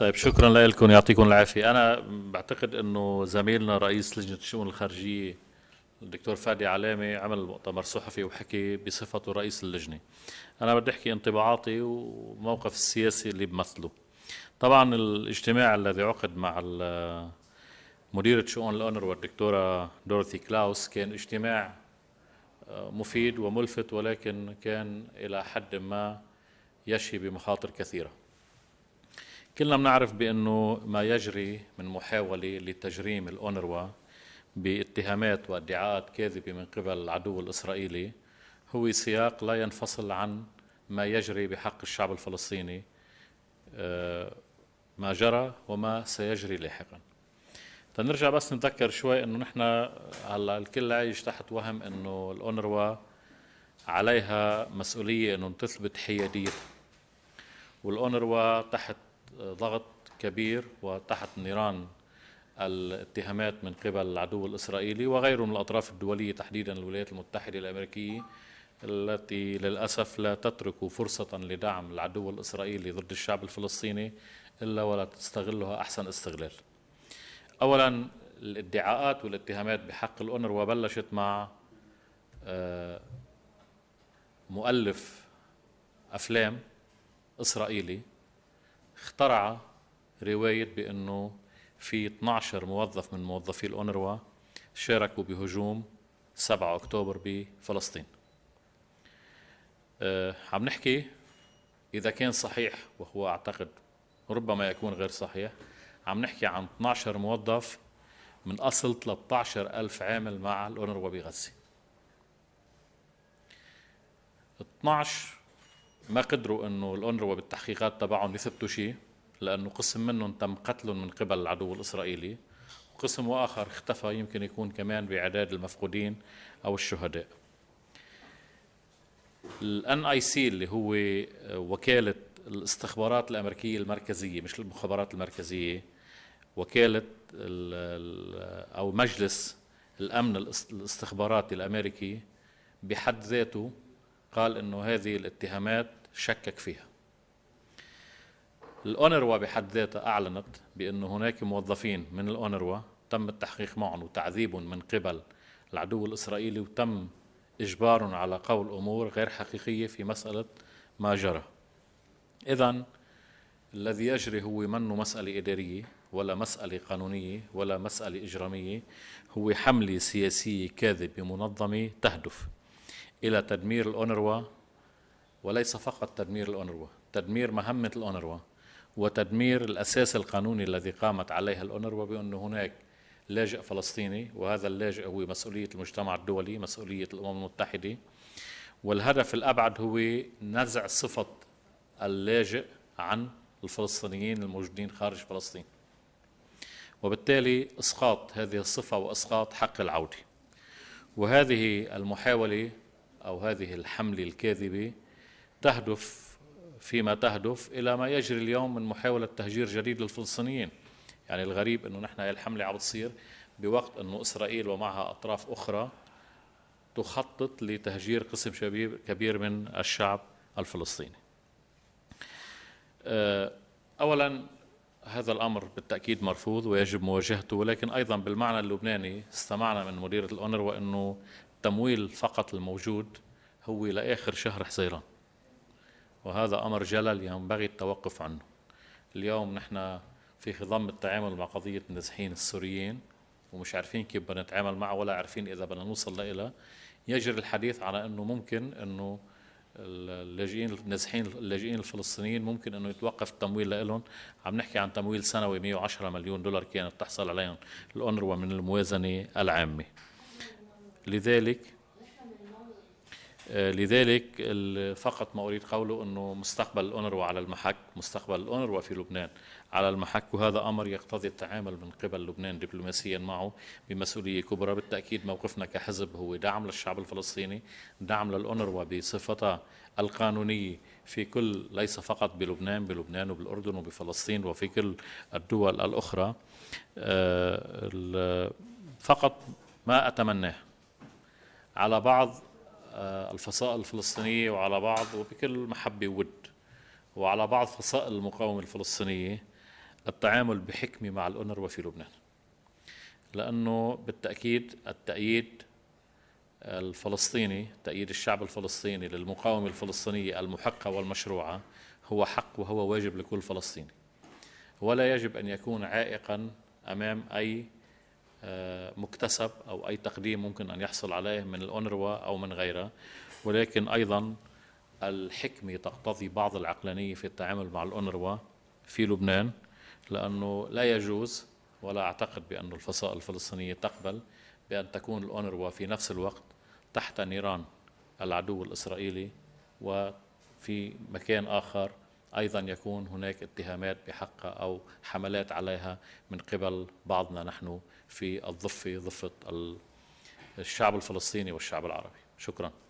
طيب شكرا لكم يعطيكم العافيه انا بعتقد انه زميلنا رئيس لجنه الشؤون الخارجيه الدكتور فادي علامه عمل مؤتمر صحفي وحكي بصفته رئيس اللجنه انا بدي احكي انطباعاتي وموقف السياسي اللي بمثله طبعا الاجتماع الذي عقد مع مديرة شؤون الأونر والدكتورة دورثي كلاوس كان اجتماع آه، مفيد وملفت ولكن كان إلى حد ما يشي بمخاطر كثيرة كلنا بنعرف بانه ما يجري من محاوله لتجريم الاونروا باتهامات وادعاءات كاذبه من قبل العدو الاسرائيلي هو سياق لا ينفصل عن ما يجري بحق الشعب الفلسطيني آه، ما جرى وما سيجري لاحقا تنرجع بس نتذكر شوي انه نحن هلا الكل عايش تحت وهم انه الاونروا عليها مسؤوليه انه تثبت حياديتها والاونروا تحت ضغط كبير وتحت نيران الاتهامات من قبل العدو الإسرائيلي وغيره من الأطراف الدولية تحديدا الولايات المتحدة الأمريكية التي للأسف لا تترك فرصة لدعم العدو الإسرائيلي ضد الشعب الفلسطيني إلا ولا تستغلها أحسن استغلال أولا الادعاءات والاتهامات بحق الأونروا بلشت مع آه، مؤلف أفلام إسرائيلي اخترع رواية بأنه في 12 موظف من موظفي الأونروا شاركوا بهجوم 7 أكتوبر بفلسطين أه عم نحكي إذا كان صحيح وهو أعتقد ربما يكون غير صحيح عم نحكي عن 12 موظف من أصل 13 ألف عامل مع الأونروا بغزة 12 ما قدروا انه الاونروا بالتحقيقات تبعهم يثبتوا شيء لانه قسم منهم تم قتلهم من قبل العدو الاسرائيلي وقسم واخر اختفى يمكن يكون كمان باعداد المفقودين او الشهداء الان اي سي اللي هو وكاله الاستخبارات الامريكيه المركزيه مش المخابرات المركزيه وكاله او مجلس الامن الاستخباراتي الامريكي بحد ذاته قال انه هذه الاتهامات شكك فيها الأونروا بحد ذاتها أعلنت بأن هناك موظفين من الأونروا تم التحقيق معهم وتعذيبهم من قبل العدو الإسرائيلي وتم إجبارهم على قول أمور غير حقيقية في مسألة ما جرى إذا الذي يجري هو منه مسألة إدارية ولا مسألة قانونية ولا مسألة إجرامية هو حملة سياسية كاذبة منظمة تهدف إلى تدمير الأونروا وليس فقط تدمير الأونروا تدمير مهمة الأونروا وتدمير الأساس القانوني الذي قامت عليها الأونروا بأن هناك لاجئ فلسطيني وهذا اللاجئ هو مسؤولية المجتمع الدولي مسؤولية الأمم المتحدة والهدف الأبعد هو نزع صفة اللاجئ عن الفلسطينيين الموجودين خارج فلسطين وبالتالي إسقاط هذه الصفة وإسقاط حق العودة وهذه المحاولة أو هذه الحملة الكاذبة تهدف فيما تهدف إلى ما يجري اليوم من محاولة تهجير جديد للفلسطينيين يعني الغريب أنه نحن هي الحملة عم بتصير بوقت أنه إسرائيل ومعها أطراف أخرى تخطط لتهجير قسم كبير من الشعب الفلسطيني آه، أولا هذا الأمر بالتأكيد مرفوض ويجب مواجهته ولكن أيضا بالمعنى اللبناني استمعنا من مديرة الاونر وانه التمويل فقط الموجود هو لآخر شهر حزيران وهذا أمر جلل ينبغي التوقف عنه اليوم نحن في خضم التعامل مع قضية النازحين السوريين ومش عارفين كيف بدنا نتعامل معه ولا عارفين إذا بدنا نوصل لها يجري الحديث على أنه ممكن أنه اللاجئين النازحين اللاجئين الفلسطينيين ممكن انه يتوقف التمويل لهم عم نحكي عن تمويل سنوي 110 مليون دولار كانت تحصل عليهم الاونروا من الموازنه العامه لذلك آه، لذلك فقط ما اريد قوله انه مستقبل الاونروا على المحك مستقبل الاونروا في لبنان على المحك وهذا امر يقتضي التعامل من قبل لبنان دبلوماسيا معه بمسؤوليه كبرى بالتاكيد موقفنا كحزب هو دعم للشعب الفلسطيني دعم للاونروا بصفتها القانونيه في كل ليس فقط بلبنان بلبنان وبالاردن وبفلسطين وفي كل الدول الاخرى آه، فقط ما اتمناه على بعض آه، الفصائل الفلسطينية وعلى بعض وبكل محبة وود وعلى بعض فصائل المقاومة الفلسطينية التعامل بحكمة مع الأونروا في لبنان لأنه بالتأكيد التأييد الفلسطيني تأييد الشعب الفلسطيني للمقاومة الفلسطينية المحقة والمشروعة هو حق وهو واجب لكل فلسطيني ولا يجب أن يكون عائقا أمام أي آه، مكتسب أو أي تقديم ممكن أن يحصل عليه من الأونروا أو من غيرها ولكن أيضا الحكمة تقتضي بعض العقلانية في التعامل مع الأونروا في لبنان لأنه لا يجوز ولا أعتقد بأن الفصائل الفلسطينية تقبل بأن تكون الأونروا في نفس الوقت تحت نيران العدو الإسرائيلي وفي مكان آخر ايضا يكون هناك اتهامات بحقها او حملات عليها من قبل بعضنا نحن في الضفه ضفه الشعب الفلسطيني والشعب العربي شكرا